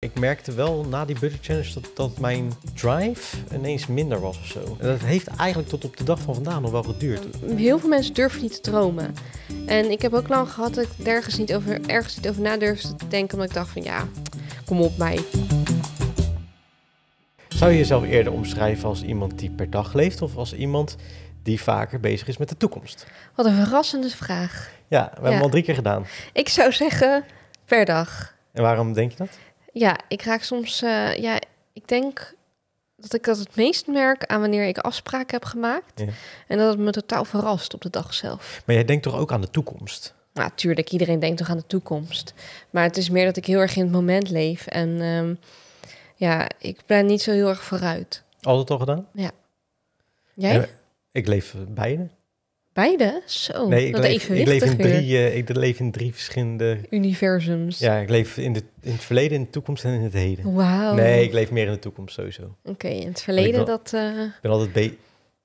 Ik merkte wel na die budget challenge dat, dat mijn drive ineens minder was of zo. En dat heeft eigenlijk tot op de dag van vandaag nog wel geduurd. Heel veel mensen durven niet te dromen. En ik heb ook lang gehad dat ik ergens niet over, ergens over na durfde te denken. Omdat ik dacht van ja, kom op mij. Zou je jezelf eerder omschrijven als iemand die per dag leeft of als iemand die vaker bezig is met de toekomst? Wat een verrassende vraag. Ja, we hebben hem al drie keer gedaan. Ik zou zeggen per dag. En waarom denk je dat? Ja, ik raak soms, eh, ja, ik denk dat ik dat het meest merk aan wanneer ik afspraken heb gemaakt. Ja. En dat het me totaal verrast op de dag zelf. Maar jij denkt toch ook aan de toekomst? Nou, tuurlijk, iedereen denkt toch aan de toekomst. Maar het is meer dat ik heel erg in het moment leef. En ehm, ja, ik ben niet zo heel erg vooruit. Altijd al gedaan? Ja. Jij? ik leef beide. Beide? Zo, nee, ik, leef, ik leef in drie, eh, ik leef in drie verschillende... Universums. Ja, ik leef in, de, in het verleden, in de toekomst en in het heden. Wauw. Nee, ik leef meer in de toekomst sowieso. Oké, in het verleden dat... Uh... Ik ben altijd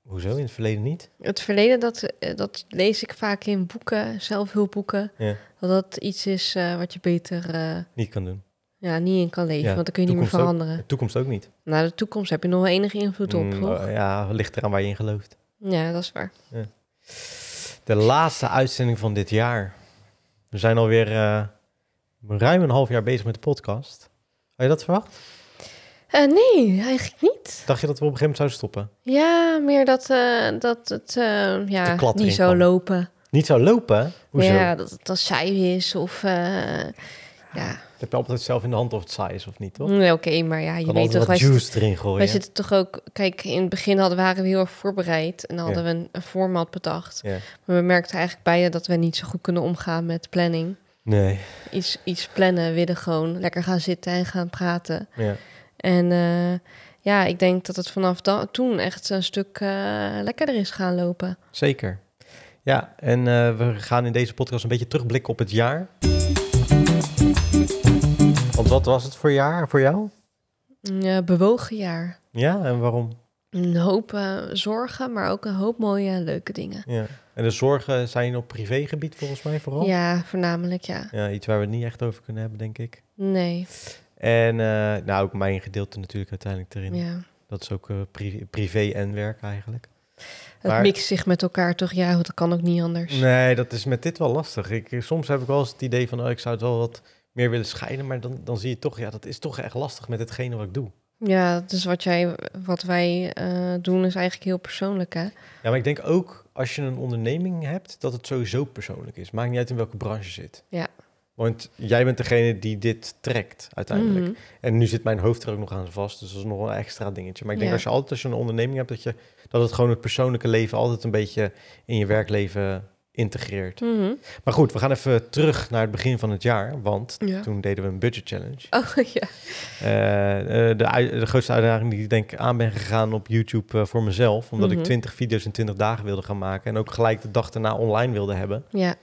Hoezo, in het verleden niet? Het verleden, dat, eh, dat lees ik vaak in boeken, zelfhulpboeken. Ja. Dat dat iets is wat je beter... niet kan doen. Ja, niet in kan leven, want dan kun je niet meer veranderen. de toekomst ook niet. Nou, de toekomst heb je nog wel enige invloed op, mm, toch? Oh, ja, ligt eraan waar je in gelooft. Ja, dat is waar. Ja. De laatste uitzending van dit jaar. We zijn alweer uh, ruim een half jaar bezig met de podcast. Had je dat verwacht? Eh, nee, eigenlijk niet. Dacht je dat we op een gegeven moment zouden stoppen? Ja, meer dat, eh, dat het ja, niet zou lopen. Niet zou lopen? Hoezo? Ja, dat het dan saai is of ja. Ik heb je altijd zelf in de hand of het saai is of niet, toch? Nee, oké, maar ja, je weet toch... wat juice erin gooien. Wij zitten toch ook... Kijk, in het begin hadden, waren we heel erg voorbereid. En dan hadden we een, format bedacht. Maar we merkten eigenlijk bij dat we niet zo goed kunnen omgaan met planning. Nee. Iets, plannen, willen gewoon lekker gaan zitten en gaan praten. Ja. En eh, ja, ik denk dat het vanaf toen echt een stuk eh, lekkerder is gaan lopen. Zeker. Ja, en eh, we gaan in deze podcast een beetje terugblikken op het jaar. Want wat was het voor jaar voor jou? Een eh, bewogen jaar. Ja, en waarom? Een hoop eh, zorgen, maar ook een hoop mooie, leuke dingen. Ja. En de zorgen zijn op privégebied volgens mij vooral? Ja, voornamelijk ja. ja. Iets waar we het niet echt over kunnen hebben, denk ik. Nee. En eh, nou, ook mijn gedeelte natuurlijk uiteindelijk erin. Ja. Dat is ook privé en werk eigenlijk. Het mixt zich met elkaar toch? Ja, dat kan ook niet anders. Nee, dat is met dit wel lastig. Ik, soms heb ik wel eens het idee van, oh, ik zou het wel wat meer willen scheiden. Maar dan, dan zie je toch, ja, dat is toch echt lastig met hetgene wat ik doe. Ja, dus wat, jij, wat wij eh, doen is eigenlijk heel persoonlijk, hè? Ja, maar ik denk ook als je een onderneming hebt, dat het sowieso persoonlijk is. Maakt niet uit in welke branche je zit. Ja. Want jij bent degene die dit trekt uiteindelijk. Mhm. En nu zit mijn hoofd er ook nog aan vast, dus dat is nog een extra dingetje. Maar ik denk als je altijd als je een onderneming hebt, dat, je, dat het gewoon het persoonlijke leven altijd een beetje in je werkleven integreert. Mhm. Maar goed, we gaan even terug naar het begin van het jaar, want toen deden we een budget challenge. Oh, ja. Eh, eh, de, de, grootste uitdaging die ik denk aan ben gegaan op YouTube eh, voor mezelf, omdat ik 20 mhm. video's in 20 dagen wilde gaan maken en ook gelijk de dag daarna online wilde hebben. Ja.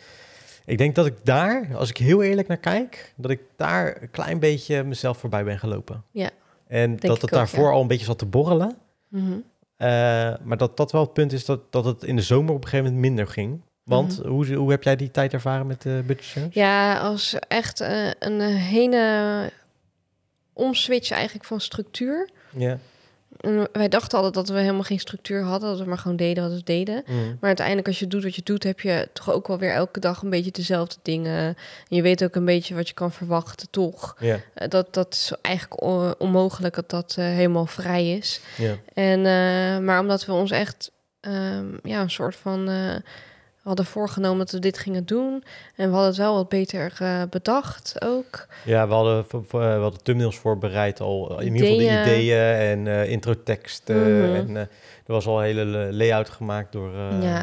Ik denk dat ik daar, als ik heel eerlijk naar kijk, dat ik daar een klein beetje mezelf voorbij ben gelopen. Ja. En denk dat het daarvoor al een beetje zat te borrelen. Mm -hmm. maar dat dat wel het punt is dat, dat het in de zomer op een gegeven moment minder ging. Want mhm. hoe, hoe heb jij die tijd ervaren met de eh, budget? Ja, als echt eh, een hele omswitch eigenlijk van structuur. Ja. wij dachten altijd dat we helemaal geen structuur hadden, dat we maar gewoon deden wat we deden. Mhm. Maar uiteindelijk, als je doet wat je doet, heb je toch ook wel weer elke dag een beetje dezelfde dingen. En je weet ook een beetje wat je kan verwachten, toch? Yeah. dat, dat is eigenlijk onmogelijk dat dat eh, helemaal vrij is. Yeah. En, maar omdat we ons echt ehm, ja, een soort van we hadden voorgenomen dat we dit gingen doen. En we hadden het wel wat beter eh, bedacht ook. Ja, we hadden, eh, we hadden thumbnails voorbereid al. Eh, in ieder geval de ideeën en uh, introteksten. Mhm. En er was al een hele layout gemaakt door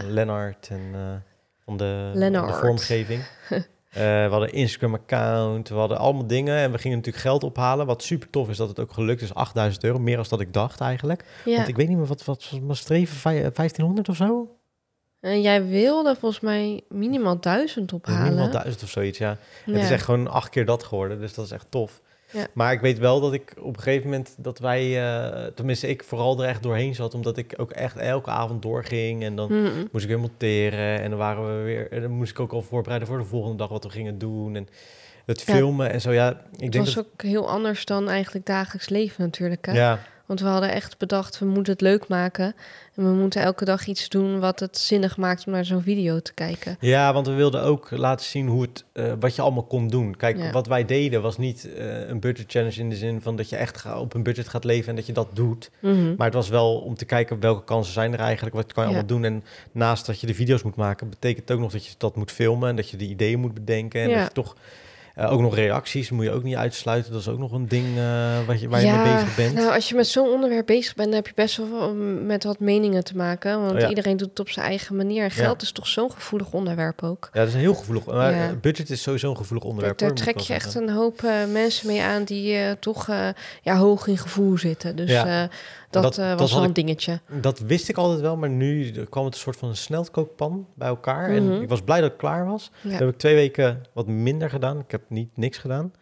Lennart en van de, vormgeving. we hadden Instagram-account, we hadden allemaal dingen. En we gingen natuurlijk geld ophalen. Wat super tof is dat het ook gelukt is. 8000 euro, meer dan dat ik dacht eigenlijk. Ja. Want ik weet niet meer, wat, wat was mijn streven? 1500 of zo? En jij wilde volgens mij minimaal duizend ophalen. minimaal duizend of zoiets, ja. Het is echt gewoon acht keer dat geworden, dus dat is echt tof. Maar ik weet wel dat ik op een gegeven moment dat wij, eh, tenminste ik vooral er echt doorheen zat, omdat ik ook echt elke avond doorging en dan moest ik weer monteren en dan waren we weer, en dan moest ik ook al voorbereiden voor de volgende dag wat we gingen doen en het filmen en zo. Ja, ik het denk was ook heel anders dan eigenlijk dagelijks leven natuurlijk. Hè? Ja, want we hadden echt bedacht, we moeten het leuk maken. En we moeten elke dag iets doen wat het zinnig maakt om naar zo'n video te kijken. Ja, want we wilden ook laten zien hoe het, eh, wat je allemaal kon doen. Kijk, wat wij deden was niet eh, een budget challenge in de zin van dat je echt op een budget gaat leven en dat je dat doet. Mhm. Maar het was wel om te kijken welke kansen zijn er eigenlijk, wat kan je allemaal doen. En naast dat je de video's moet maken, betekent het ook nog dat je dat moet filmen en dat je de ideeën moet bedenken. En ja. dat je toch eh, ook nog reacties moet je ook niet uitsluiten. Dat is ook nog een ding eh, wat je, waar je mee bezig bent. Nou, als je met zo'n onderwerp bezig bent, dan heb je best wel met wat meningen te maken. Want oh iedereen doet het op zijn eigen manier. Geld is toch zo'n gevoelig onderwerp ook. Ja, dat is een heel gevoelig. Maar budget is sowieso een gevoelig onderwerp. Daar, trek je echt een hoop eh, mensen mee aan die toch ja, hoog in gevoel zitten. Dus dat, eh, was wel een dingetje. Dat wist ik altijd wel, maar nu kwam het een soort van een snelkookpan bij elkaar. En mhm. ik was blij dat het klaar was. Ja. heb ik twee weken wat minder gedaan. Ik heb niet niks gedaan.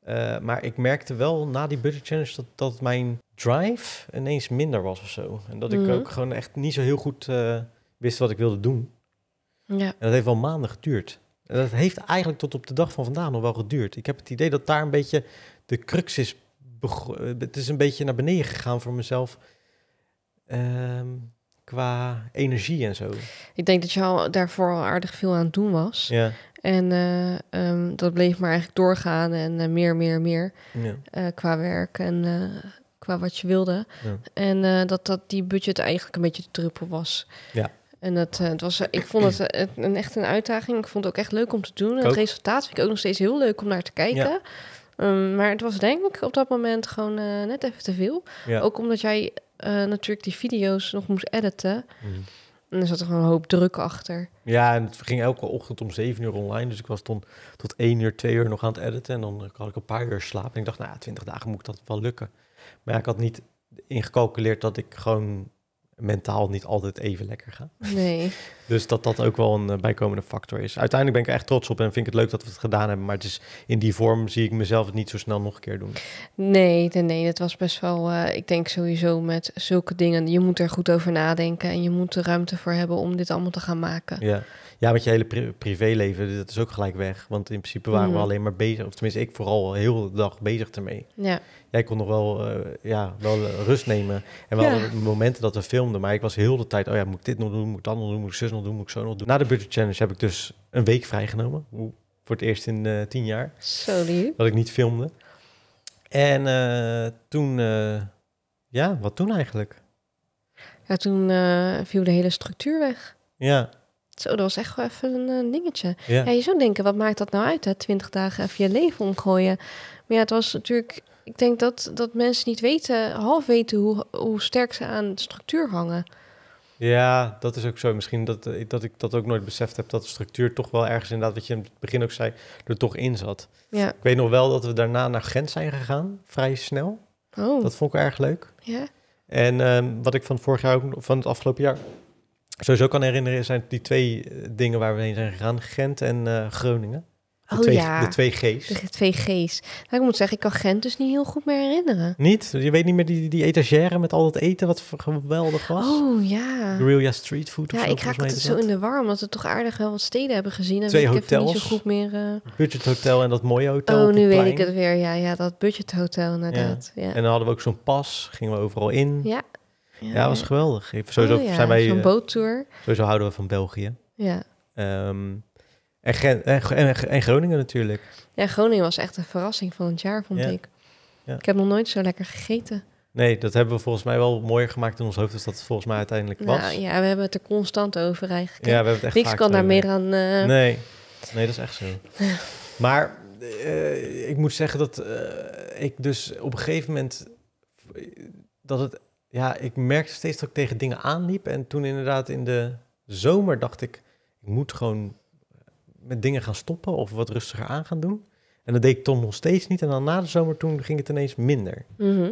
Eh, maar ik merkte wel na die budget challenge dat, dat mijn drive ineens minder was of zo. En dat ik mhm. ook gewoon echt niet zo heel goed eh, wist wat ik wilde doen. Ja. En dat heeft wel maanden geduurd. En dat heeft eigenlijk tot op de dag van vandaag nog wel geduurd. Ik heb het idee dat daar een beetje de crux is eh, het is een beetje naar beneden gegaan voor mezelf. Ehm, qua energie en zo. Ik denk dat je al daarvoor al aardig veel aan het doen was. Ja. En eh, ehm, dat bleef maar eigenlijk doorgaan en eh, meer, meer, meer ja. qua werk en qua wat je wilde. Ja. En dat, dat die budget eigenlijk een beetje te druppel was. Ja. En dat, het was, ik vond het een, echt een uitdaging. Ik vond het ook echt leuk om te doen. het resultaat vind ik ook nog steeds heel leuk om naar te kijken. Ja. Ehm, maar het was denk ik op dat moment gewoon eh, net even te veel. Ook omdat jij eh, natuurlijk die video's nog moest editen. Mm. En er zat er gewoon een hoop druk achter. Ja, en het ging elke ochtend om 7 uur online. Dus ik was dan tot 1 uur, 2 uur nog aan het editen. En dan had ik een paar uur slaap. En ik dacht, nou, 20 dagen moet ik dat wel lukken. Maar ik had niet ingecalculeerd dat ik gewoon mentaal niet altijd even lekker gaan. Nee. dus dat dat ook wel een eh, bijkomende factor is. Uiteindelijk ben ik er echt trots op en vind ik het leuk dat we het gedaan hebben. Maar het is, in die vorm zie ik mezelf het niet zo snel nog een keer doen. Nee, nee, nee. Dat was best wel, eh, ik denk sowieso met zulke dingen. Je moet er goed over nadenken en je moet er ruimte voor hebben om dit allemaal te gaan maken. Ja. Ja, met je hele privéleven, dat is ook gelijk weg. Want in principe waren we mhm. alleen maar bezig, of tenminste ik vooral heel de dag bezig ermee. Ja. Jij kon nog wel, eh, ja, wel eh, rust nemen. En wel ja. momenten dat we filmden, maar ik was heel de tijd, oh ja, moet ik dit nog doen, moet ik dat nog doen, moet ik zus nog doen, moet ik zo nog doen. Na de Budget Challenge heb ik dus een week vrijgenomen. Voor het eerst in eh, tien jaar. Sorry. Dat ik niet filmde. En toen, ja, wat toen eigenlijk? Ja, toen viel de hele structuur weg. Ja, zo, dat was echt wel even een eh, dingetje. Ja. ja. je zou denken, wat maakt dat nou uit, hè? Twintig dagen even je leven omgooien. Maar ja, het was natuurlijk... Ik denk dat, dat mensen niet weten, half weten hoe, hoe sterk ze aan de structuur hangen. Ja, dat is ook zo. Misschien dat, eh, dat ik dat ook nooit beseft heb, dat de structuur toch wel ergens inderdaad, wat je in het begin ook zei, er toch in zat. Ja. Ik weet nog wel dat we daarna naar Gent zijn gegaan, vrij snel. Oh. Dat vond ik erg leuk. Ja. En ehm, wat ik van vorig jaar ook, van het afgelopen jaar sowieso kan herinneren zijn die twee eh, dingen waar we heen zijn gegaan. Gent en eh, Groningen. De, oh, twee, ja. de twee G's. De twee G's. Nou, ik moet zeggen, ik kan Gent dus niet heel goed meer herinneren. Niet? Je weet niet meer die, die etagère met al dat eten wat geweldig was? Oh ja. Guerrilla Street Food Ja, of ik raak het zo in de war, omdat we toch aardig wel wat steden hebben gezien. En twee ik hotels. niet zo goed meer... Uh... Eh. Budget Hotel en dat mooie hotel Oh, nu weet ik het weer. Ja, ja dat Budget Hotel inderdaad. ja. En dan hadden we ook zo'n pas, gingen we overal in. Ja, ja, was geweldig. Sowieso oh zijn wij... Zo'n eh, boottour. Sowieso houden we van België. Ja. Ehm, en, en, en, en, Groningen natuurlijk. Ja, Groningen was echt een verrassing van het jaar, vond ik. Ik heb nog nooit zo lekker gegeten. Nee, dat hebben we volgens mij wel mooier gemaakt in ons hoofd, dus dat het volgens mij uiteindelijk nou was. ja, we hebben het er constant over eigenlijk. Ja, we hebben het echt Niks kan daar meer aan. Eh, nee. nee, dat is echt zo. maar eh, ik moet zeggen dat ik dus op een gegeven moment dat het ja, ik merkte steeds dat ik tegen dingen aanliep. En toen inderdaad in de zomer dacht ik, ik moet gewoon met dingen gaan stoppen of wat rustiger aan gaan doen. En dat deed ik toch nog steeds niet. En dan na de zomer toen ging het ineens minder. Mhm.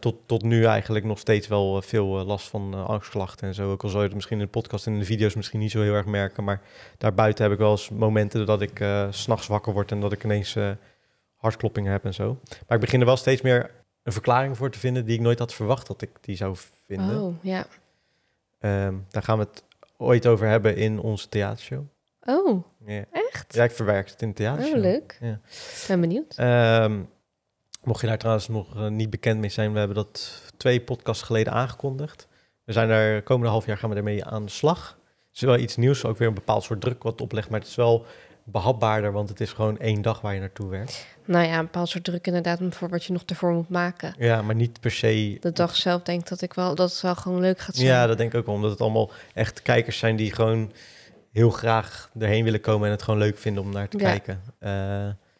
tot, tot nu eigenlijk nog steeds wel eh, veel eh, last van eh, angstklachten en zo. Ook al zou je het misschien in de podcast en in de video's misschien niet zo heel erg merken. Maar daarbuiten heb ik wel eens momenten dat ik 's s'nachts wakker word en dat ik ineens hartkloppingen heb en zo. Maar ik begin er wel steeds meer een verklaring voor te vinden die ik nooit had verwacht dat ik die zou vinden. Oh, ja. Ehm, daar gaan we het ooit over hebben in onze theatershow. Oh, echt? Ja, ik verwerk het in theater. Oh, leuk. Ja. Ben benieuwd. Ehm, mocht je daar trouwens nog eh, niet bekend mee zijn, we hebben dat twee podcasts geleden aangekondigd. We zijn daar komende half jaar gaan we daarmee aan de slag. Het is wel iets nieuws, ook weer een bepaald soort druk wat oplegt, maar het is wel behapbaarder, want het is gewoon één dag waar je naartoe werkt. Nou ja, een bepaald soort druk inderdaad voor wat je nog ervoor moet maken. Ja, maar niet per se... De dag zelf denk ik dat, ik wel, dat het wel gewoon leuk gaat zijn. Ja, dat denk ik ook wel, omdat het allemaal echt kijkers zijn die gewoon heel graag erheen willen komen en het gewoon leuk vinden om naar te kijken. Uh,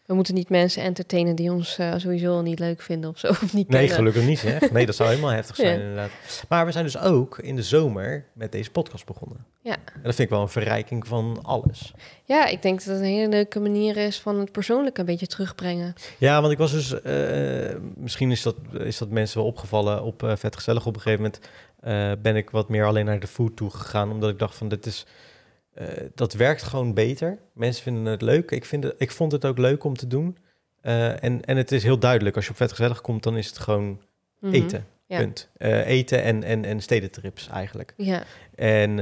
we moeten niet mensen entertainen die ons eh, sowieso al niet leuk vinden of zo. Of niet nee, gelukkig niet. Hè? Nee, dat zou helemaal heftig zijn inderdaad. Maar we zijn dus ook in de zomer met deze podcast begonnen. Ja. En dat vind ik wel een verrijking van alles. Ja, ik denk dat het een hele leuke manier is van het persoonlijke een beetje terugbrengen. Ja, want ik was dus, eh, misschien is dat, is dat mensen wel opgevallen op eh, vet gezellig. Op een gegeven moment ben ik wat meer alleen naar de food toe gegaan, omdat ik dacht van dit is eh, dat werkt gewoon beter. Mensen vinden het leuk. Ik, vind het, ik vond het ook leuk om te doen. Eh, en, en het is heel duidelijk, als je op gezellig komt, dan is het gewoon mhm. eten. Punt. Eh, eten en, en, en stedentrips eigenlijk. Ja. En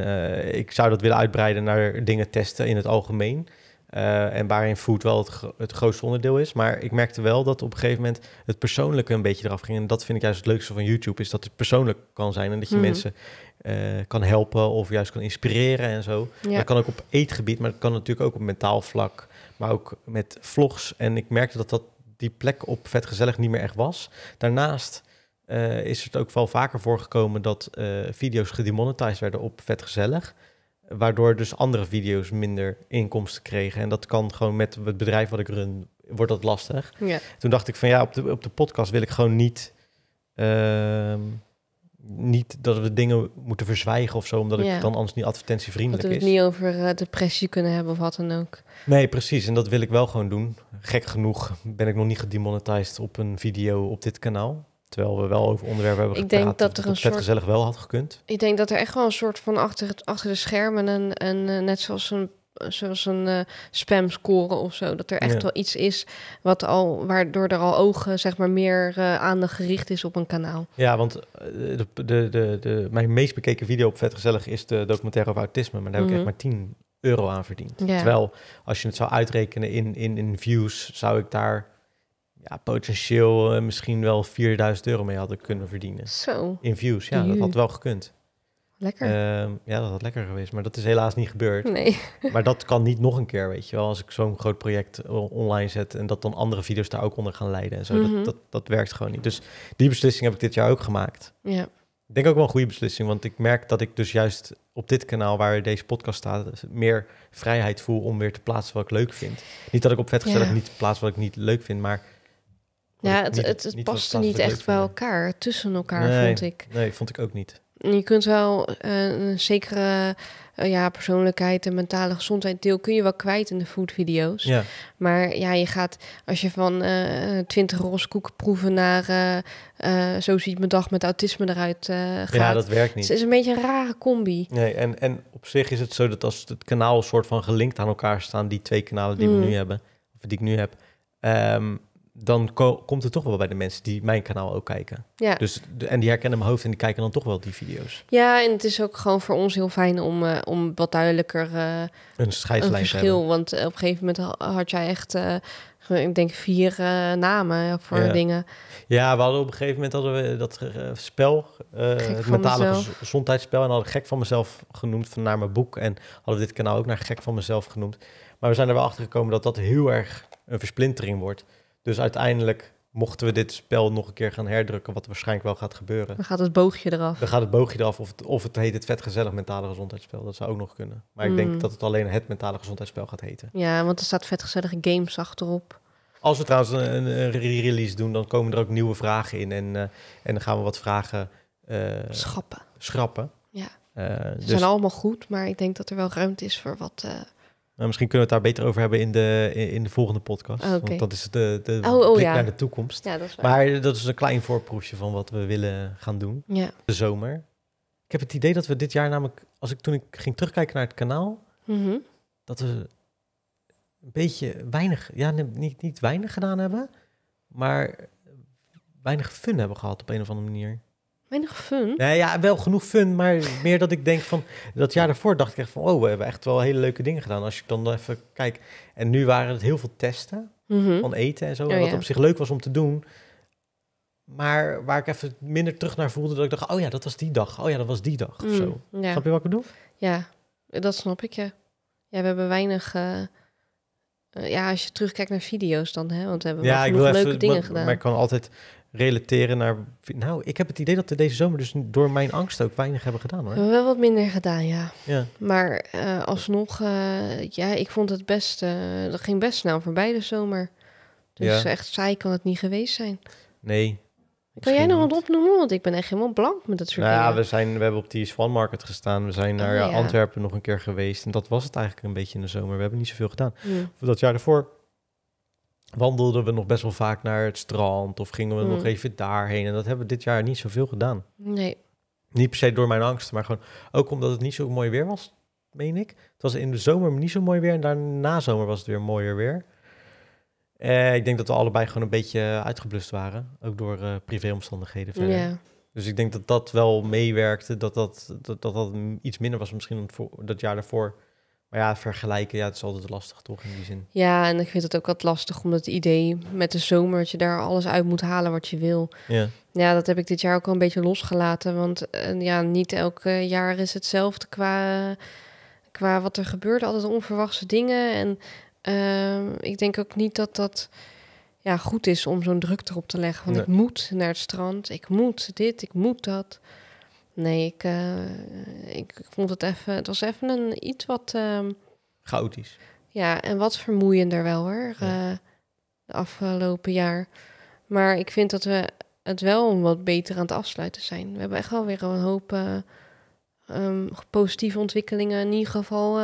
ik zou dat willen uitbreiden naar dingen testen in het algemeen. Eh, en waarin food wel het, het, grootste onderdeel is. Maar ik merkte wel dat op een gegeven moment het persoonlijke een beetje eraf ging. En dat vind ik juist het leukste van YouTube, is dat het persoonlijk kan zijn. En dat je mhm. mensen eh, kan helpen of juist kan inspireren en zo. Dat kan ook op eetgebied, maar dat kan natuurlijk ook op mentaal vlak. Maar ook met vlogs. En ik merkte dat, dat die plek op Vet Gezellig niet meer echt was. Daarnaast... Eh, is het ook wel vaker voorgekomen dat video's gedemonetized werden op Vet Gezellig. Waardoor dus andere video's minder inkomsten kregen. En dat kan gewoon met het bedrijf wat ik run, wordt dat lastig. Ja. Toen dacht ik van ja, op de, op de podcast wil ik gewoon niet, ehm, niet dat we dingen moeten verzwijgen of zo, omdat ik dan anders niet advertentievriendelijk is. Dat we het is. niet over eh, depressie kunnen hebben of wat dan ook. Nee, precies. En dat wil ik wel gewoon doen. Gek genoeg ben ik nog niet gedemonetized op een video op dit kanaal. Terwijl we wel over onderwerpen hebben ik gepraat. Ik denk dat, dus dat er een gezellig wel had gekund. Ik denk dat er echt wel een soort van achter, het, achter de schermen en, eh, net zoals een zoals een eh, spam scoren of zo. Dat er echt wel iets is wat al, waardoor er al ogen zeg maar, meer uh, aandacht gericht is op een kanaal. Ja, want de, de, de, mijn meest bekeken video op Vet Gezellig is de documentaire over autisme. Maar daar heb ik echt mhm. maar 10 euro aan verdiend. Terwijl als je het zou uitrekenen in, in, in views, zou ik daar ja, potentieel eh, misschien wel 4000 euro mee hadden kunnen verdienen. Zo. In views, ja, dat had wel gekund. Lekker. Ehm, ja, dat had lekker geweest, maar dat is helaas niet gebeurd. Nee. Maar dat kan niet nog een keer, weet je wel. Als ik zo'n groot project eh, online zet en dat dan andere video's daar ook onder gaan leiden en zo. dat, mhm. dat, dat werkt gewoon niet. Dus die beslissing heb ik dit jaar ook gemaakt. Ja. Ik denk ook wel een goede beslissing, want ik merk dat ik dus juist op dit kanaal waar deze podcast staat, dus meer vrijheid voel om weer te plaatsen wat ik leuk vind. Niet dat ik op vet gezellig niet plaats wat ik niet leuk vind, maar ja, het, niet, het, het niet echt bij elkaar, tussen elkaar, vond ik. Nee, vond ik ook niet. Je kunt wel eh, een zekere eh, ja, persoonlijkheid en mentale gezondheid deel kun je wel kwijt in de food video's. Maar ja, je gaat als je van uh, eh, 20 proeven naar zo ziet mijn dag met autisme eruit gaat. Ja, dat werkt niet. Het is een beetje een rare combi. Nee, en, en op zich is het zo dat als het kanaal soort van gelinkt aan elkaar staan, die twee kanalen die we mm. nu hebben, of die ik nu heb, um, dan komt het toch wel bij de mensen die mijn kanaal ook kijken. Ja. Dus en die herkennen mijn hoofd en die kijken dan toch wel die video's. Ja, en het is ook gewoon voor ons heel fijn om, eh, om wat duidelijker eh, een scheidslijn een verschil, te hebben. Want eh, op een gegeven moment had jij echt, ik denk vier namen voor dingen. Ja, we hadden op een gegeven moment hadden we dat spel, het mentale mezelf. gezondheidsspel, en hadden gek van mezelf genoemd van naar mijn boek en hadden we dit kanaal ook naar gek van mezelf genoemd. Maar we zijn er wel achter gekomen dat dat heel erg een versplintering wordt. Dus uiteindelijk mochten we dit spel nog een keer gaan herdrukken, wat waarschijnlijk wel gaat gebeuren. Dan gaat het boogje eraf. Dan gaat het boogje eraf. Of het, of het heet het vetgezellig mentale gezondheidsspel. Dat zou ook nog kunnen. Maar ik denk hmm. dat het alleen het mentale gezondheidsspel gaat heten. Ja, want er staat vetgezellige games achterop. Als we trouwens een, een, re-release doen, dan komen er ook nieuwe vragen in. En, eh, en dan gaan we wat vragen... Uh, Schrappen. Ja. Eh, Ze dus... zijn allemaal goed, maar ik denk dat er wel ruimte is voor wat maar misschien kunnen we het daar beter over hebben in de, in de volgende podcast. Oh, Want dat is de, de oh, oh naar de toekomst. Ja, maar dat is een klein voorproefje van wat we willen gaan doen. Ja. De zomer. Ik heb het idee dat we dit jaar namelijk, als ik toen ik ging terugkijken naar het kanaal, mhm. dat we een beetje weinig, ja, niet, niet weinig gedaan hebben, maar weinig fun hebben gehad op een of andere manier. Weinig fun? Nee, ja, wel genoeg fun, maar meer dat ik denk van... Dat jaar daarvoor dacht ik echt van... Oh, we hebben echt wel hele leuke dingen gedaan. Als ik dan even kijk... En nu waren het heel veel testen mhm. van eten en zo. Oh, wat op zich leuk was om te doen. Maar waar ik even minder terug naar voelde... Dat ik dacht, oh ja, dat was die dag. Oh ja, dat was die dag. Mm, zo. Ja. Snap je wat ik bedoel? Ja, dat snap ik, je Ja, we hebben weinig... Eh, eh, ja, als je terugkijkt naar video's dan, hè, want we hebben ja, ik wil leuke even, dingen gedaan. Maar ik kan altijd relateren naar... Nou, ik heb het idee dat we deze zomer dus door mijn angst ook weinig hebben gedaan. We hebben wel wat minder gedaan, ja. ja. Maar eh, alsnog, eh, ja, ik vond het best... dat ging best snel voorbij de zomer. Dus echt saai kan het niet geweest zijn. Nee, kan jij nog wat opnoemen? Want ik ben echt helemaal blank met dat soort nou dingen. Ja, we, zijn, we hebben op die Swan Market gestaan. We zijn oh, naar ja. Antwerpen nog een keer geweest. En dat was het eigenlijk een beetje in de zomer. We hebben niet zoveel gedaan. Hmm. Dat jaar daarvoor wandelden we nog best wel vaak naar het strand. Of gingen we nog hmm. even daarheen. En dat hebben we dit jaar niet zoveel gedaan. Nee. Niet per se door mijn angst, maar gewoon ook omdat het niet zo mooi weer was, meen ik. Het was in de zomer niet zo mooi weer. En daarna zomer was het weer mooier weer. Eh, ik denk dat we allebei gewoon een beetje uitgeblust waren. Ook door eh, privéomstandigheden verder. Dus ik denk dat dat wel meewerkte. Dat dat, dat, dat, dat iets minder was misschien dan dat jaar daarvoor. Maar ja, vergelijken, ja, het is altijd lastig toch in die zin. Ja, en ik vind het ook wat lastig omdat het idee met de zomer dat je daar alles uit moet halen wat je wil. Ja, ja dat heb ik dit jaar ook al een beetje losgelaten. Want eh, ja, niet elk jaar is hetzelfde qua, qua wat er gebeurt. Altijd onverwachte dingen. En Ehm, ik denk ook niet dat dat ja, goed is om zo'n druk erop te leggen. Want ik moet naar het strand, ik moet dit, ik moet dat. Nee, ik, eh, ik vond het even. Het was even een iets wat. Ehm, Chaotisch. Ja, en wat vermoeiender wel hoor. Eh, de afgelopen jaar. Maar ik vind dat we het wel wat beter aan het afsluiten zijn. We hebben echt alweer weer een hoop eh, ehm, positieve ontwikkelingen. In ieder geval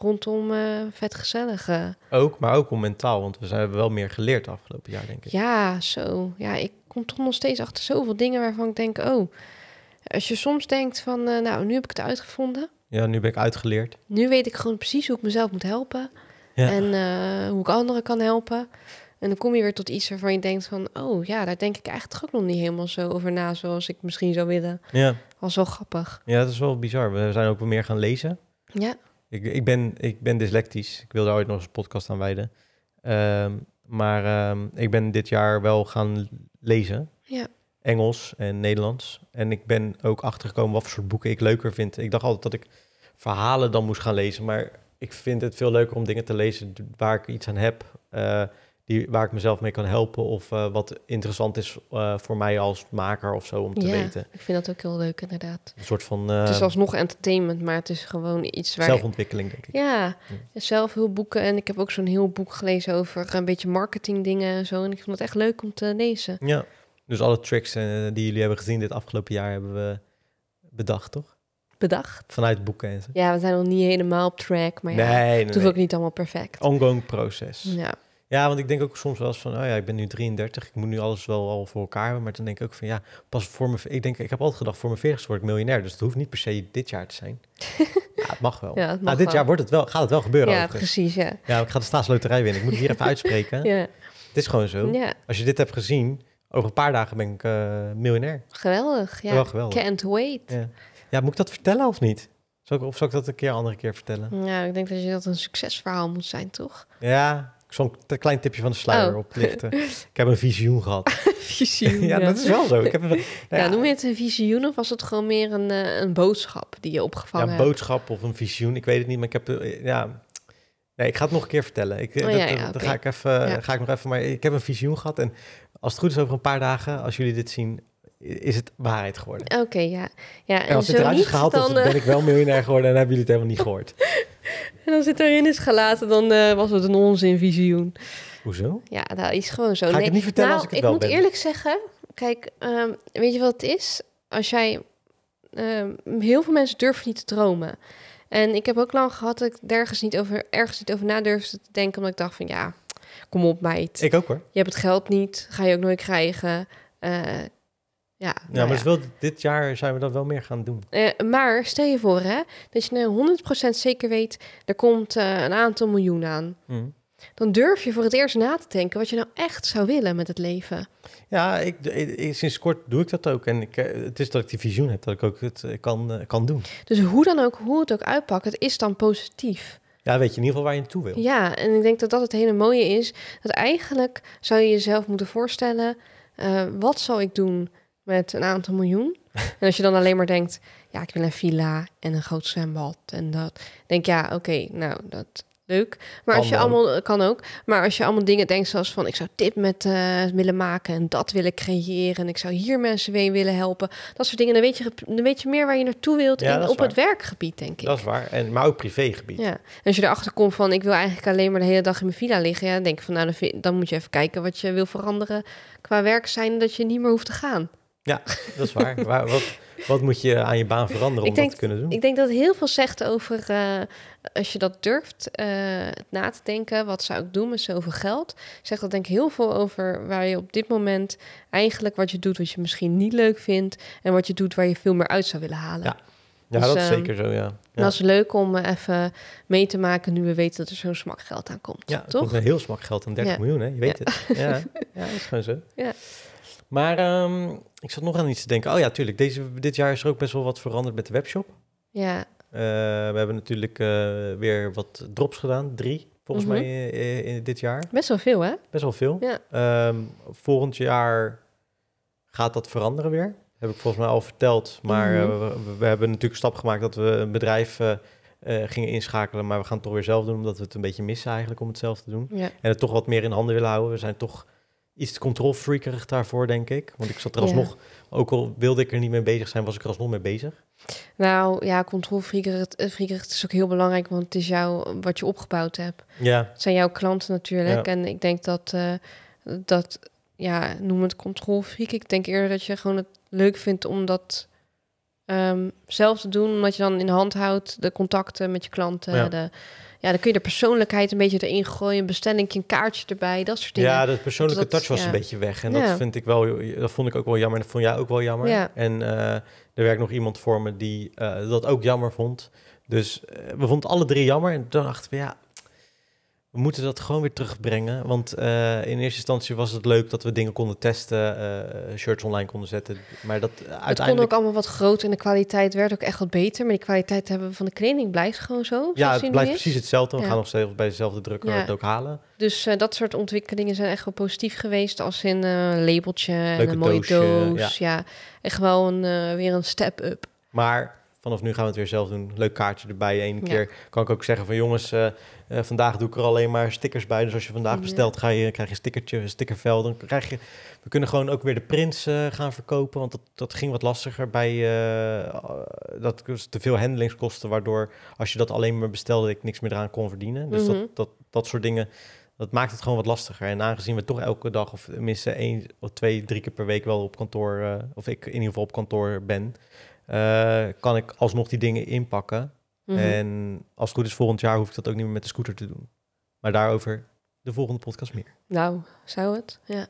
rondom uh, eh, gezellige. Eh. Ook, maar ook om mentaal, want we zijn, hebben wel meer geleerd afgelopen jaar, denk ik. Ja, zo. Ja, ik kom toch nog steeds achter zoveel dingen waarvan ik denk, oh, als je soms denkt van, eh, nou, nu heb ik het uitgevonden. Ja, nu ben ik uitgeleerd. Nu weet ik gewoon precies hoe ik mezelf moet helpen ja. en hoe ik anderen kan helpen. En dan kom je weer tot iets waarvan je denkt van, oh ja, daar denk ik eigenlijk ook nog niet helemaal zo over na, zoals ik misschien zou willen. Ja. Was wel grappig. Ja, dat is wel bizar. We zijn ook weer meer gaan lezen. Ja. Ik, ik, ben, ik ben dyslectisch. Ik wilde ooit nog eens een podcast aan wijden. Ehm, maar ehm, ik ben dit jaar wel gaan lezen. Ja. Engels en Nederlands. En ik ben ook achtergekomen wat voor soort boeken ik leuker vind. Ik dacht altijd dat ik verhalen dan moest gaan lezen. Maar ik vind het veel leuker om dingen te lezen waar ik iets aan heb. Uh, die, waar ik mezelf mee kan helpen of eh, wat interessant is eh, voor mij als maker of zo om te ja, weten. Ik vind dat ook heel leuk inderdaad. Een soort van. het is eh, alsnog entertainment, maar het is gewoon iets waar. Zelfontwikkeling denk ik. Ja, ja. zelf heel boeken en ik heb ook zo'n heel boek gelezen over een beetje marketing dingen en zo en ik vond het echt leuk om te lezen. Ja. Dus alle tricks die jullie hebben gezien dit afgelopen jaar hebben we bedacht, toch? bedacht. Vanuit boeken en zo. Ja, we zijn nog niet helemaal op track, maar ja, nee, nee, het hoeft ook niet allemaal perfect. Ongoing proces. Ja. Ja, want ik denk ook soms wel eens van, oh ja, ik ben nu 33, ik moet nu alles wel al voor elkaar hebben. Maar dan denk ik ook van, ja, pas voor mijn... Ik, denk, ik heb altijd gedacht, voor mijn 40 word ik miljonair. Dus het hoeft niet per se dit jaar te zijn. ja, het mag wel. Ja, nou, dit jaar wordt het wel, gaat het wel gebeuren. Ja, overigens. precies, ja. Ja, ik ga de staatsloterij winnen. Ik moet het hier even uitspreken. ja. Het is gewoon zo. Als je dit hebt gezien, over een paar dagen ben ik eh, miljonair. Geweldig, ja. Wel geweldig. Can't wait. Ja. ja, moet ik dat vertellen of niet? Zal ik, of zal ik dat een keer andere keer vertellen? Ja, nou, ik denk dat je dat een succesverhaal moet zijn, toch? Ja, ik zal een klein tipje van de sluier oh. oplichten. Ik heb een visioen gehad. visioen, ja, dat is wel zo. Ik heb nou ja, noem je het een visioen of was het gewoon meer een, eh, een boodschap die je opgevangen hebt? Ja, een boodschap of een visioen. Ik weet het niet, maar ik heb... Eh, ja, nee, ik ga het nog een keer vertellen. Ik, eh, oh ga ik even, ga ik nog even... Maar ik heb een visioen gehad en als het goed is over een paar dagen, als jullie dit zien, is het waarheid geworden. Oké, ja. ja. En, en als het eruit is gehaald, dan, eh, ben ik wel miljonair geworden en hebben jullie het helemaal niet gehoord. en als het erin is gelaten, dan eh, was het een onzinvisioen. Hoezo? Ja, dat nou, is gewoon zo. Ga nee. ik het niet vertellen als nou, ik het ik wel ben? Ik moet eerlijk zeggen, kijk, ehm, weet je wat het is? Als jij... Ehm, heel veel mensen durven niet te dromen. En ik heb ook lang gehad dat ik ergens niet over, ergens niet over na durfde te denken. Omdat ik dacht van ja, kom op meid. Ik ook hoor. Je hebt het geld niet, ga je ook nooit krijgen. Eh, ja, nou ja, maar Wel, dit jaar zijn we dat wel meer gaan doen. Eh, maar stel je voor hè, dat je 100% nou zeker weet, er komt eh, een aantal miljoen aan. Mhm. Dan durf je voor het eerst na te denken wat je nou echt zou willen met het leven. Ja, ik, sinds kort doe ik dat ook. En ik, eh, het is dat ik die visioen heb, dat ik ook het kan, kan doen. Dus hoe dan ook, hoe het ook uitpakt, het is dan positief. Ja, weet je in ieder geval waar je naartoe wil. Ja, en ik denk dat dat het hele mooie is. Dat eigenlijk zou je jezelf moeten voorstellen, wat zal ik doen? met een aantal miljoen. en als je dan alleen maar denkt, ja, ik wil een villa en een groot zwembad en dat. Denk ja, oké, nou, dat leuk. Maar als je Allemaal. Eh, kan ook, maar als je allemaal dingen denkt zoals van, ik zou dit met eh, willen maken en dat willen creëren en ik zou hier mensen mee willen helpen. Dat soort dingen, dan weet je, dan weet je meer waar je naartoe wilt ja, op het werkgebied, denk ik. Dat is waar, en, maar ook privégebied. Ja. En als je erachter komt van, ik wil eigenlijk alleen maar de hele dag in mijn villa liggen, ja, dan denk ik van, nou, dan moet je even kijken wat je wil veranderen qua werk zijn, dat je niet meer hoeft te gaan. Ja, dat is waar. wat, wat, moet je aan je baan veranderen om dat te kunnen doen? Ik denk dat het heel veel zegt over, eh, als je dat durft eh, na te denken, wat zou ik doen met zoveel geld? Zegt dat denk ik heel veel over waar je op dit moment eigenlijk wat je doet wat je misschien niet leuk vindt en wat je doet waar je veel meer uit zou willen halen. Ja. Ja, dus, dat is ehm, zeker zo, ja. ja. Dat is leuk om even mee te maken nu we weten dat er zo'n smak geld aan komt. Ja, toch? heel smak geld aan 30 miljoen, hè? Je weet het. Ja, ja dat is gewoon zo. Ja. Maar ehm, ik zat nog aan iets te denken. Oh ja, tuurlijk. Deze, dit jaar is er ook best wel wat veranderd met de webshop. Ja. Eh, we hebben natuurlijk eh, weer wat drops gedaan. Drie, volgens mhm. mij, in, eh, in, dit jaar. Best wel veel, hè? Best wel veel. Ja. Ehm, volgend jaar gaat dat veranderen weer. Heb ik volgens mij al verteld. Maar mhm. we, hebben natuurlijk een stap gemaakt dat we een bedrijf gingen inschakelen. Maar we gaan het toch weer zelf doen, omdat we het een beetje missen eigenlijk om het zelf te doen. En het toch wat meer in handen willen houden. We zijn toch iets controlfreakerig daarvoor, denk ik. Want ik zat er alsnog, ook al wilde ik er niet mee bezig zijn, was ik er alsnog mee bezig. Nou ja, controlfreakerig eh, is ook heel belangrijk, want het is jou, wat je opgebouwd hebt. Ja. Het zijn jouw klanten natuurlijk. En ik denk dat, uh, dat ja, noem het controlfreak. Ik denk eerder dat je gewoon het leuk vindt om dat ehm, zelf te doen, omdat je dan in hand houdt de contacten met je klanten, de ja, dan kun je de persoonlijkheid een beetje erin gooien, een bestelling, een kaartje erbij, dat soort dingen. Ja, de persoonlijke touch was een beetje weg. En dat vind ik wel, dat vond ik ook wel jammer. En dat vond jij ook wel jammer. En eh, er werkt nog iemand voor me die eh, dat ook jammer vond. Dus eh, we vonden alle drie jammer. En toen dachten we, ja, we moeten dat gewoon weer terugbrengen. Want eh, in eerste instantie was het leuk dat we dingen konden testen, eh, eh, shirts online konden zetten. Maar dat uiteindelijk. Het kon ook allemaal wat groter en de kwaliteit werd ook echt wat beter. Maar die kwaliteit hebben we van de kleding blijft gewoon zo. Ja, het blijft precies hetzelfde. We gaan nog steeds bij dezelfde drukker ook halen. Dus dat soort ontwikkelingen zijn echt wel positief geweest. Als in een labeltje en een mooie doos. Ja. ja. echt wel een, weer een step-up. Maar vanaf nu gaan we het weer zelf doen. Leuk kaartje erbij. Eén keer kan ik ook zeggen van jongens, eh, eh, vandaag doe ik er alleen maar stickers bij. Dus als je vandaag bestelt, ga je, krijg je een stickertje, een stickervel. Dan krijg je, we kunnen gewoon ook weer de prints eh, gaan verkopen. Want dat, dat ging wat lastiger bij, dat te veel handelingskosten. Waardoor als je dat alleen maar bestelde, ik niks meer eraan kon verdienen. Dus dat, mhm. dat, dat soort dingen dat maakt het gewoon wat lastiger. En aangezien we toch elke dag, of minstens één of twee, drie keer per week wel op kantoor, of ik in ieder geval op kantoor ben, eh, kan ik alsnog die dingen inpakken. Mhm. En als het goed is, volgend jaar hoef ik dat ook niet meer met de scooter te doen. Maar daarover de volgende podcast meer. Nou, zou het? Ja.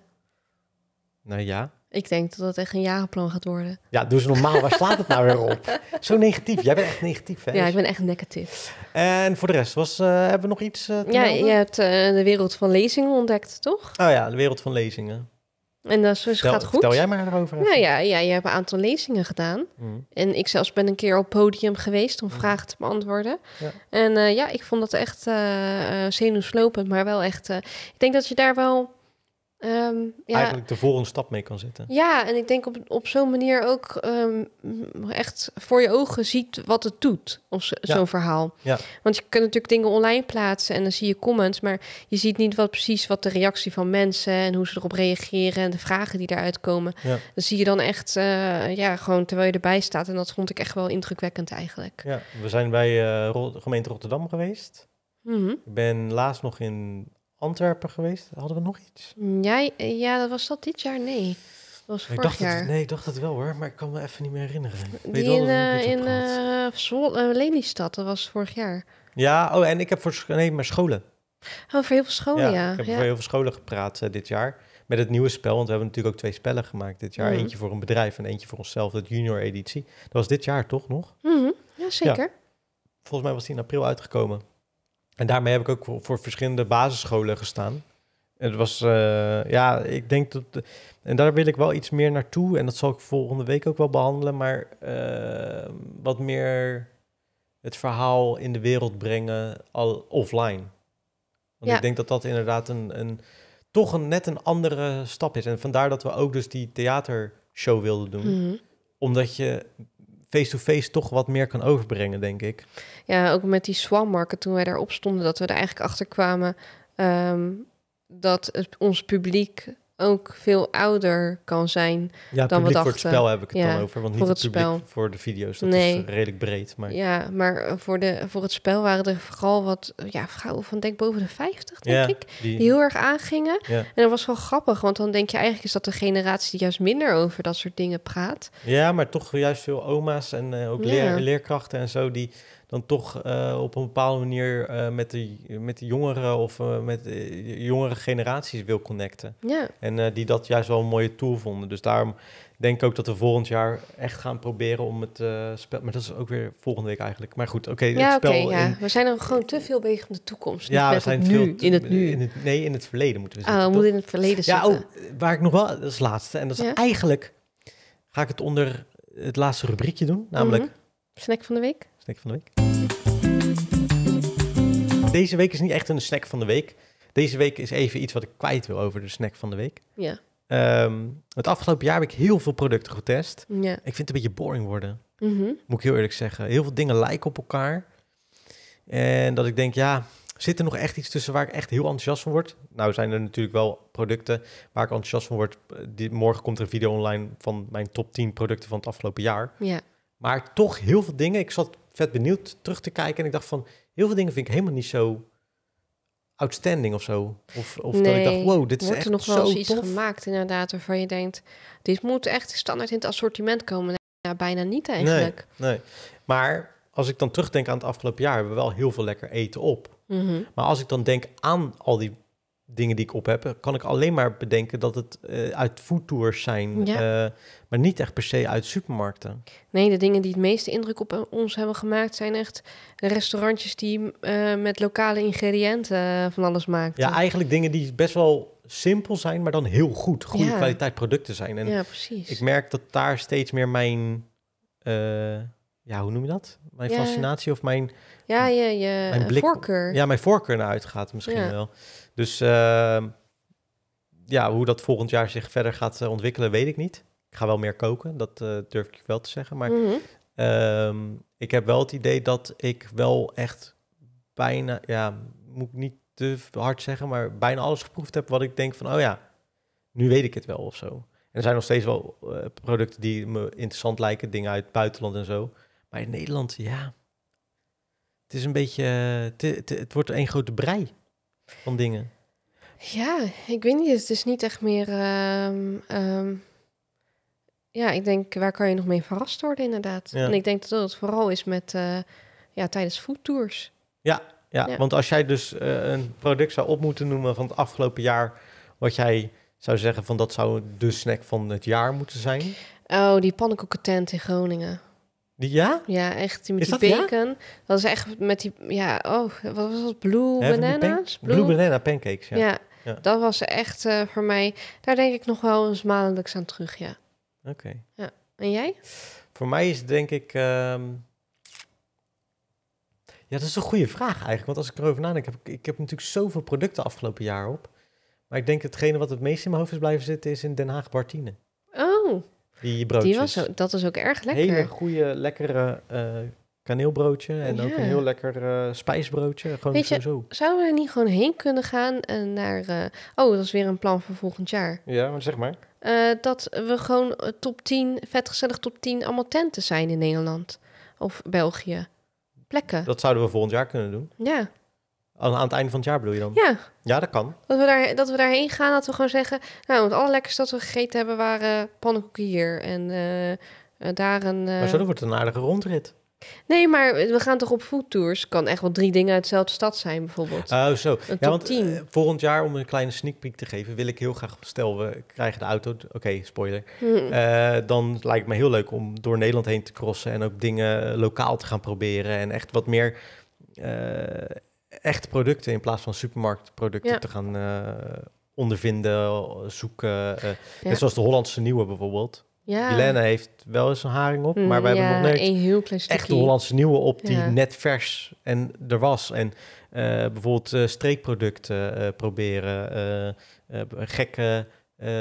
Nou ja. Ik denk dat dat echt een jarenplan gaat worden. Ja, ze normaal. waar slaat het nou weer op? Zo negatief. Jij bent echt negatief, Ja, ik ben echt negatief. En voor de rest, was, eh, hebben we nog iets eh, Ja, je hebt de wereld van lezingen ontdekt, toch? Oh ja, de wereld van lezingen. En dat dus gaat goed. Vertel jij maar erover. Nou ja, ja, je hebt een aantal lezingen gedaan. Mm. En ik zelfs ben een keer op podium geweest om mm. vragen te beantwoorden. Ja. En uh, ja, ik vond dat echt uh, zenuwslopend, maar wel echt... Uh, ik denk dat je daar wel Ehm, ja. Eigenlijk de volgende stap mee kan zitten. Ja, en ik denk op, op zo'n manier ook ehm, echt voor je ogen ziet wat het doet, of zo'n verhaal. Want je kunt natuurlijk dingen online plaatsen en dan zie je comments, maar je ziet niet wat precies wat de reactie van mensen en hoe ze erop reageren en de vragen die daaruit komen. Dan zie je dan echt, eh, ja, gewoon terwijl je erbij staat. En dat vond ik echt wel indrukwekkend eigenlijk. Ja, we zijn bij eh, gemeente Rotterdam geweest. Mhm. Ik ben laatst nog in Antwerpen geweest. Hadden we nog iets? Mm, ja, eh, ja dat was dat dit jaar? Nee. Dat was vorig ik dacht jaar. Het, nee, ik dacht het wel hoor, maar ik kan me even niet meer herinneren. Die in, uh, in uh, Zwol, uh, dat was vorig jaar. Ja, oh, en ik heb voor nee, maar scholen. Over oh, heel veel scholen, ja. ja. Ik heb over heel veel scholen gepraat eh, dit jaar. Met het nieuwe spel, want we hebben natuurlijk ook twee spellen gemaakt dit jaar. Mhm. Eentje voor een bedrijf en eentje voor onszelf, de junior editie. Dat was dit jaar toch nog? Mhm, ja, zeker. Volgens mij was die in april uitgekomen. En daarmee heb ik ook voor, verschillende basisscholen gestaan. Het was, eh, ja, ik denk dat. En daar wil ik wel iets meer naartoe. En dat zal ik volgende week ook wel behandelen. Maar eh, wat meer het verhaal in de wereld brengen al offline. Want ik denk dat dat inderdaad een, een toch een, net een andere stap is. En vandaar dat we ook dus die theatershow wilden doen. Mhm. Omdat je face-to-face toch wat meer kan overbrengen, denk ik. Ja, ook met die Market toen wij daar opstonden, dat we er eigenlijk achter kwamen ehm, dat het, ons publiek ook veel ouder kan zijn ja, dan we dachten. voor het spel heb ik het dan over, want niet voor het, publiek, spel. voor de video's, dat nee. is redelijk breed. Maar... Ja, maar eh, voor, de, voor het spel waren er vooral wat ja, vrouwen van denk boven de 50, denk ja, ik, die... heel erg aangingen. En dat was wel grappig, want dan denk je eigenlijk is dat de generatie die juist minder over dat soort dingen praat. Ja, maar toch juist veel oma's en eh, ook leer, leerkrachten en zo, die dan toch eh, op een bepaalde manier eh, met, de, met de jongeren of eh, met de jongere generaties wil connecten. Ja. En die dat juist wel een mooie tool vonden. Dus daarom denk ik ook dat we volgend jaar echt gaan proberen om het spel... Maar dat is ook weer volgende week eigenlijk. Maar goed, oké. ja, oké. ja. We zijn er gewoon te veel bezig met de toekomst. Ja, we zijn veel nu, in het nu. In het, nee, in het verleden moeten we zitten. Ah, we moeten in het verleden zitten. Ja, oh, waar ik nog wel... Dat is laatste. En dat is eigenlijk... Ga ik het onder het laatste rubriekje doen, namelijk... Mhm. Snack van de week. Snack van de week. Deze week is niet echt een snack van de week. Deze week is even iets wat ik kwijt wil over de snack van de week. Ja. Ehm, het afgelopen jaar heb ik heel veel producten getest. Ja. Ik vind het een beetje boring worden. Mhm. Moet ik heel eerlijk zeggen. Heel veel dingen lijken op elkaar. En dat ik denk, ja, zit er nog echt iets tussen waar ik echt heel enthousiast van word? Nou zijn er natuurlijk wel producten waar ik enthousiast van word. Eh, die, morgen komt er een video online van mijn top 10 producten van het afgelopen jaar. Ja. Maar toch heel veel dingen. Ik zat vet benieuwd terug te kijken. En ik dacht van, heel veel dingen vind ik helemaal niet zo outstanding of zo. Of, of dat ik dacht, wow, dit is echt er nog wel iets gemaakt inderdaad, waarvan je denkt... dit moet echt standaard in het assortiment komen. Ja, nou, bijna niet eigenlijk. Nee, Maar als ik dan terugdenk aan het afgelopen jaar... hebben we wel heel veel lekker eten op. Mhm. Maar als ik dan denk aan al die dingen die ik op heb, kan ik alleen maar bedenken dat het uh, uit foodtours zijn, eh, maar niet echt per se uit supermarkten. Nee, de dingen die het meeste indruk op eh, ons hebben gemaakt zijn echt restaurantjes die met lokale ingrediënten van alles maken. Ja, eigenlijk dingen die best wel simpel zijn, maar dan heel goed, goede kwaliteit producten zijn. En ja, precies. Ik merk dat daar steeds meer mijn ja, hoe noem je dat? Mijn fascinatie of mijn, ja, ja, je, mijn blik, voorkeur. Ja, mijn voorkeur naar uitgaat misschien wel. Dus ehm, ja, hoe dat volgend jaar zich verder gaat eh, ontwikkelen, weet ik niet. Ik ga wel meer koken, dat eh, durf ik wel te zeggen. Maar mhm. ehm, ik heb wel het idee dat ik wel echt bijna, ja, moet ik niet te hard zeggen, maar bijna alles geproefd heb wat ik denk van, oh ja, nu weet ik het wel of zo. En er zijn nog steeds wel eh, producten die me interessant lijken, dingen uit het buitenland en zo. Maar in Nederland, ja. Het is een beetje. Eh, het, wordt een grote brei van dingen. Ja, ik weet niet. Het is niet echt meer. Ehm, ehm, ja, ik denk, waar kan je nog mee verrast worden, inderdaad? En ik denk dat het vooral is met. Eh, ja, tijdens food tours ja, ja, want als jij dus eh, een product zou op moeten noemen van het afgelopen jaar, wat jij zou zeggen van dat zou de snack van het jaar moeten zijn? Oh, die pannenkoekentent in Groningen. Ja? Ja, echt die met die dat, Dat is echt met die, ja, oh, wat was dat? Blue ja, bananas? Blue? banana pancakes, ja. ja. dat was echt eh, voor mij, daar denk ik nog wel eens maandelijks aan terug, ja. Oké. Ja. En jij? Voor mij is denk ik, ehm, ja, dat is een goede vraag eigenlijk. Want als ik erover nadenk, heb ik, ik heb natuurlijk zoveel producten afgelopen jaar op. Maar ik denk hetgene wat het meest in mijn hoofd is blijven zitten, is in Den Haag Bartine. Die broodjes. Die was ook, dat is ook erg lekker. Hele goede, lekkere eh, kaneelbroodje en ook een heel lekker uh, spijsbroodje. Gewoon Weet Je, zouden we er niet gewoon heen kunnen gaan naar... Eh, oh, dat is weer een plan voor volgend jaar. Ja, maar zeg maar. dat we gewoon top 10, vetgezellig top 10, allemaal tenten zijn in Nederland. Of België. Plekken. Dat zouden we volgend jaar kunnen doen. Ja. Aan, het einde van het jaar bedoel je dan? Ja. Ja, dat kan. Dat we, daar, dat we daarheen gaan, dat we gewoon zeggen... Nou, het lekkers dat we gegeten hebben waren pannenkoek hier. En eh, eh, daar een... Maar eh, zo wordt het een aardige rondrit. Nee, maar we gaan toch op food tours. Kan echt wel drie dingen uit dezelfde stad zijn, bijvoorbeeld. Oh, zo. Een ja, want volgend jaar, om een kleine sneak peek te geven, wil ik heel graag, stel we krijgen de auto, oké, spoiler. Hmm. dan lijkt het me heel leuk om door Nederland heen te crossen en ook dingen lokaal te gaan proberen en echt wat meer echt producten in plaats van supermarktproducten te gaan eh, ondervinden, zoeken. Eh, net zoals de Hollandse Nieuwe bijvoorbeeld. Ja. heeft wel eens een haring op, maar we mm, hebben nog nooit echt de Hollandse nieuwe op die net vers en er was. En eh, bijvoorbeeld streekproducten proberen, gekke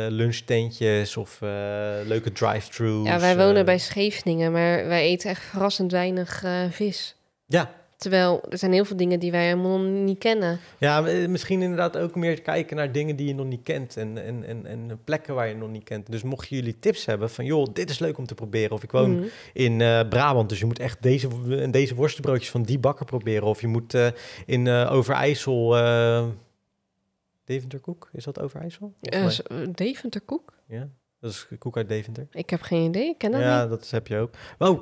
lunchtentjes of leuke drive-thrus. Ja, wij wonen bij Scheveningen, maar wij eten echt verrassend weinig vis. Ja, Terwijl er zijn heel veel dingen die wij helemaal niet kennen. Ja, eh, misschien inderdaad ook meer kijken naar dingen die je nog niet kent en, en, en, en plekken waar je nog niet kent. Dus mochten jullie tips hebben van, joh, dit is leuk om te proberen. Of ik woon mhm. in eh, Brabant, dus je moet echt deze, deze worstenbroodjes van die bakker proberen. Of je moet eh, in uh, Overijssel... Deventer Koek, is dat Overijssel? Deventer Koek? Ja, dat is koek uit Deventer. Ik heb geen idee, ik ken dat ja, niet. Ja, dat heb je ook. Wow,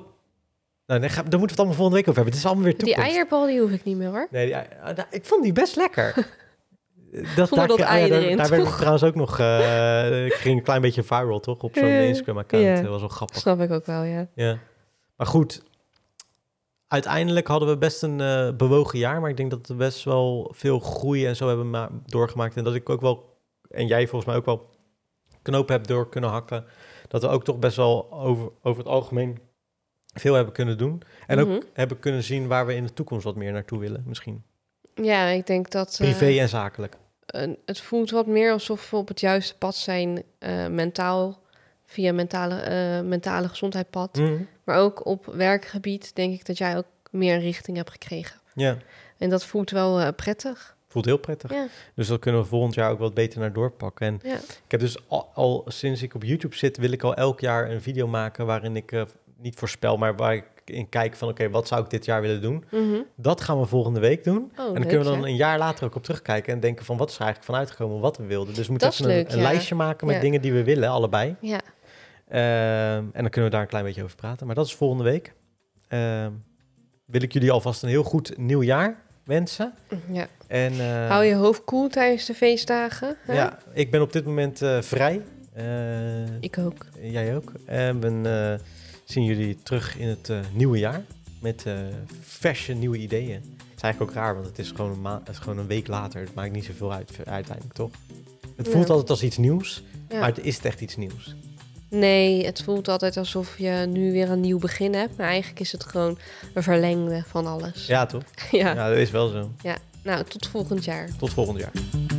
nou, dan, dan moeten we het allemaal volgende week over hebben. Het is allemaal weer toekomst. Die eierbal die hoef ik niet meer hoor. Nee, ah, nou, ik vond die best lekker. Eh, dat, daar, dat ja, daar, daar werd trouwens ook nog... Eh, ik ging een klein beetje viral, toch? Op zo'n Instagram-account. Yeah. Dat was wel grappig. Snap ik ook wel, ja. ja. Maar goed, uiteindelijk hadden we best een eh, bewogen jaar. Maar ik denk dat we best wel veel groei en zo hebben doorgemaakt. En dat ik ook wel, en jij volgens mij ook wel, knoop heb door kunnen hakken. Dat we ook toch best wel over, over het algemeen veel hebben kunnen doen. En ook mhm. hebben kunnen zien waar we in de toekomst wat meer naartoe willen, misschien. Ja, ik denk dat. Eh, Privé en zakelijk. het voelt wat meer alsof we op het juiste pad zijn, eh, mentaal, via mentale, eh, mentale gezondheidpad. Mhm. Maar ook op werkgebied denk ik dat jij ook meer richting hebt gekregen. Ja. En dat voelt wel prettig. Voelt heel prettig. Ja. Dus dat kunnen we volgend jaar ook wat beter naar doorpakken. En ik heb dus al, al, sinds ik op YouTube zit, wil ik al elk jaar een video maken waarin ik niet voorspel, maar waar ik in kijk van oké, wat zou ik dit jaar willen doen? Mhm. Dat gaan we volgende week doen. Oh, en dan kunnen we dan een jaar later ook op terugkijken en denken van wat is er eigenlijk vanuit gekomen wat we wilden. Dus we moeten even een, lijstje maken met dingen die we willen, allebei. Ja. Ehm, en dan kunnen we daar een klein beetje over praten. Maar dat is volgende week. Ehm, wil ik jullie alvast een heel goed nieuw jaar wensen. Ja. En, eh, Hou je hoofd koel cool tijdens de feestdagen. Hè? Ja, ik ben op dit moment eh, vrij. Eh, ik ook. Jij ook. En ben, zien jullie terug in het eh, nieuwe jaar met uh, nieuwe ideeën. Het is eigenlijk ook raar, want het is gewoon een, ma het is gewoon een week later. Het maakt niet zoveel uit uiteindelijk, toch? Het voelt altijd als iets nieuws, ja. maar het is echt iets nieuws. Nee, het voelt altijd alsof je nu weer een nieuw begin hebt. Maar eigenlijk is het gewoon een verlengde van alles. Ja, toch? ja. ja, dat is wel zo. Ja, nou, tot volgend jaar. Tot volgend jaar.